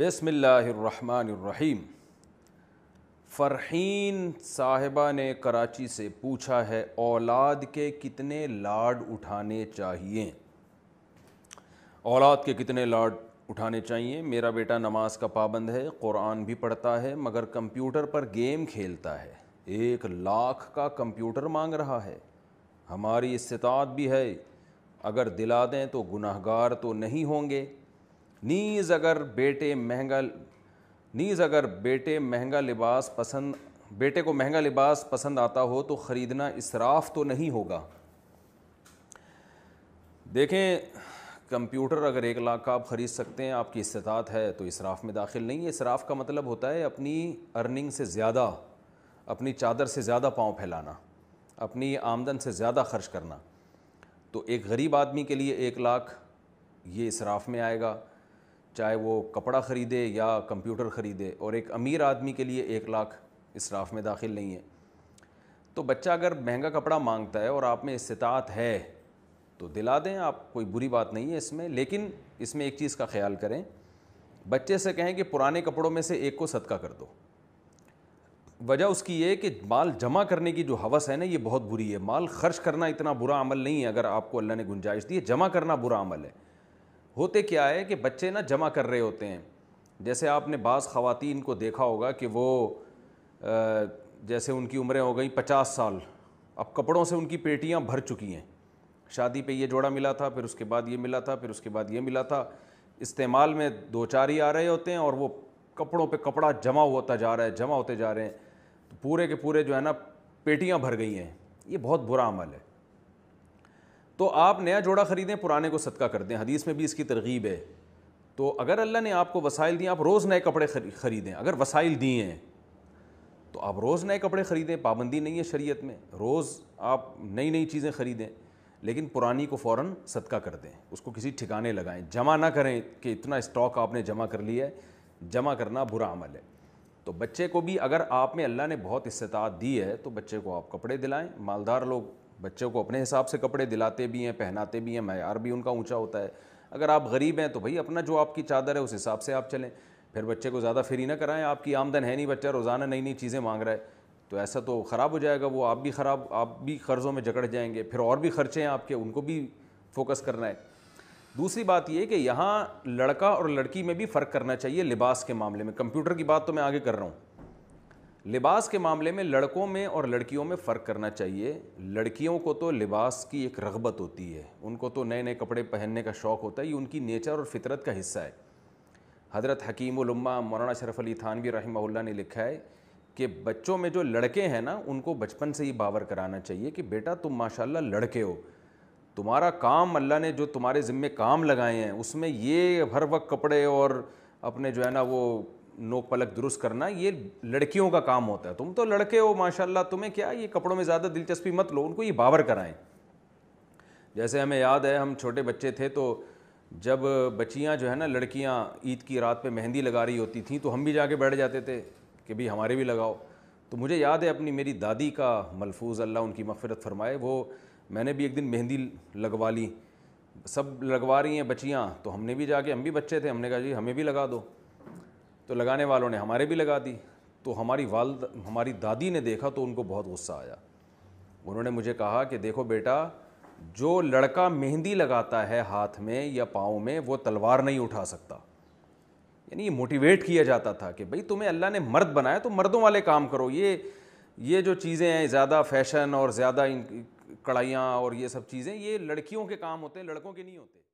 बसमीम फ़रहीन साहिबा ने कराची से पूछा है औलाद के कितने लाड उठाने चाहिए औलाद के कितने लाड उठाने चाहिए मेरा बेटा नमाज का पाबंद है कुरान भी पढ़ता है मगर कंप्यूटर पर गेम खेलता है एक लाख का कंप्यूटर मांग रहा है हमारी इस्तात भी है अगर दिला दें तो गुनाहगार तो नहीं होंगे नीज़ अगर बेटे महंगा नीज़ अगर बेटे महंगा लिबास पसंद बेटे को महंगा लिबास पसंद आता हो तो ख़रीदना इसराफ तो नहीं होगा देखें कंप्यूटर अगर एक लाख का आप ख़रीद सकते हैं आपकी इस्तात है तो इसराफ में दाखिल नहीं है इसराफ का मतलब होता है अपनी अर्निंग से ज़्यादा अपनी चादर से ज़्यादा पाँव फैलाना अपनी आमदन से ज़्यादा खर्च करना तो एक गरीब आदमी के लिए एक लाख ये इसराफ में आएगा चाहे वो कपड़ा ख़रीदे या कंप्यूटर ख़रीदे और एक अमीर आदमी के लिए एक लाख इसराफ में दाखिल नहीं है तो बच्चा अगर महंगा कपड़ा मांगता है और आप में इस्तात है तो दिला दें आप कोई बुरी बात नहीं है इसमें लेकिन इसमें एक चीज़ का ख्याल करें बच्चे से कहें कि पुराने कपड़ों में से एक को सदका कर दो वजह उसकी ये कि माल जमा करने की जो हवस है ना ये बहुत बुरी है माल खर्च करना इतना बुरा अमल नहीं है अगर आपको अल्लाह ने गुंजाइश दी है जमा करना बुरा अमल है होते क्या है कि बच्चे ना जमा कर रहे होते हैं जैसे आपने बाज़ ख़वातीन को देखा होगा कि वो जैसे उनकी उम्रें हो गई पचास साल अब कपड़ों से उनकी पेटियाँ भर चुकी हैं शादी पे ये जोड़ा मिला था फिर उसके बाद ये मिला था फिर उसके बाद ये मिला था इस्तेमाल में दो चार ही आ रहे होते हैं और वो कपड़ों पे कपड़ा जमा होता जा रहा है जमा होते जा रहे हैं तो पूरे के पूरे जो है ना पेटियाँ भर गई हैं ये बहुत बुरा अमल है तो आप नया जोड़ा ख़रीदें पुराने को सदका कर दें हदीस में भी इसकी तरगीब है तो अगर अल्लाह ने आपको वसाइल दिए आप रोज़ नए कपड़े ख़रीदें अगर वसाइल दिए हैं तो आप रोज़ नए कपड़े ख़रीदें पाबंदी नहीं है शरीयत में रोज़ आप नई नई चीज़ें ख़रीदें लेकिन पुरानी को फ़ौर सदका कर दें उसको किसी ठिकाने लगाएं जमा ना करें कि इतना स्टॉक आपने जमा कर लिया है जमा करना बुरा अमल है तो बच्चे को भी अगर आप में अल्लाह ने बहुत इस्तात दी है तो बच्चे को आप कपड़े दिलाएं मालदार लोग बच्चों को अपने हिसाब से कपड़े दिलाते भी हैं पहनाते भी हैं मैार भी उनका ऊँचा होता है अगर आप गरीब हैं तो भाई अपना जो आपकी चादर है उस हिसाब से आप चलें फिर बच्चे को ज़्यादा फ्री ना कराएं आपकी आमदन है नहीं बच्चा रोज़ाना नई नई चीज़ें मांग रहा है तो ऐसा तो ख़राब हो जाएगा वो आप भी ख़राब आप भी कर्ज़ों में जकड़ जाएंगे फिर और भी खर्चे हैं आपके उनको भी फोकस करना है दूसरी बात ये कि यहाँ लड़का और लड़की में भी फ़र्क करना चाहिए लिबास के मामले में कंप्यूटर की बात तो मैं आगे कर रहा हूँ लिबास के मामले में लड़कों में और लड़कियों में फ़र्क करना चाहिए लड़कियों को तो लिबास की एक रगबत होती है उनको तो नए नए कपड़े पहनने का शौक़ होता है ये उनकी नेचर और फितरत का हिस्सा है हज़रत हकीमुलम्मा मौलाना शरफ अली थानवी रही ने लिखा है कि बच्चों में जो लड़के हैं ना उनको बचपन से ही बावर कराना चाहिए कि बेटा तुम माशाला लड़के हो तुम्हारा काम अल्लाह ने जो तुम्हारे ज़िम्मे काम लगाए हैं उसमें ये हर वक्त कपड़े और अपने जो है ना वो नोक पलक दुरुस्त करना ये लड़कियों का काम होता है तुम तो लड़के हो माशाल्लाह तुम्हें क्या ये कपड़ों में ज़्यादा दिलचस्पी मत लो उनको ये बावर कराएँ जैसे हमें याद है हम छोटे बच्चे थे तो जब बच्चियाँ जो है ना लड़कियाँ ईद की रात पर मेहंदी लगा रही होती थी तो हम भी जाके बैठ जाते थे कि भाई हमारे भी लगाओ तो मुझे याद है अपनी मेरी दादी का मलफूज अल्लाह उनकी मफ़रत फरमाए वो मैंने भी एक दिन मेहंदी लगवा ली सब लगवा रही हैं बच्चियाँ तो हमने भी जाके हम भी बच्चे थे हमने कहा जी हमें भी लगा दो तो लगाने वालों ने हमारे भी लगा दी तो हमारी वाल हमारी दादी ने देखा तो उनको बहुत गुस्सा आया उन्होंने मुझे कहा कि देखो बेटा जो लड़का मेहंदी लगाता है हाथ में या पाँव में वो तलवार नहीं उठा सकता यानी ये मोटिवेट किया जाता था कि भाई तुम्हें अल्लाह ने मर्द बनाया तो मर्दों वाले काम करो ये ये जो चीज़ें हैं ज़्यादा फैशन और ज़्यादा इन कढ़ाइयाँ और ये सब चीज़ें ये लड़कियों के काम होते हैं लड़कों के नहीं होते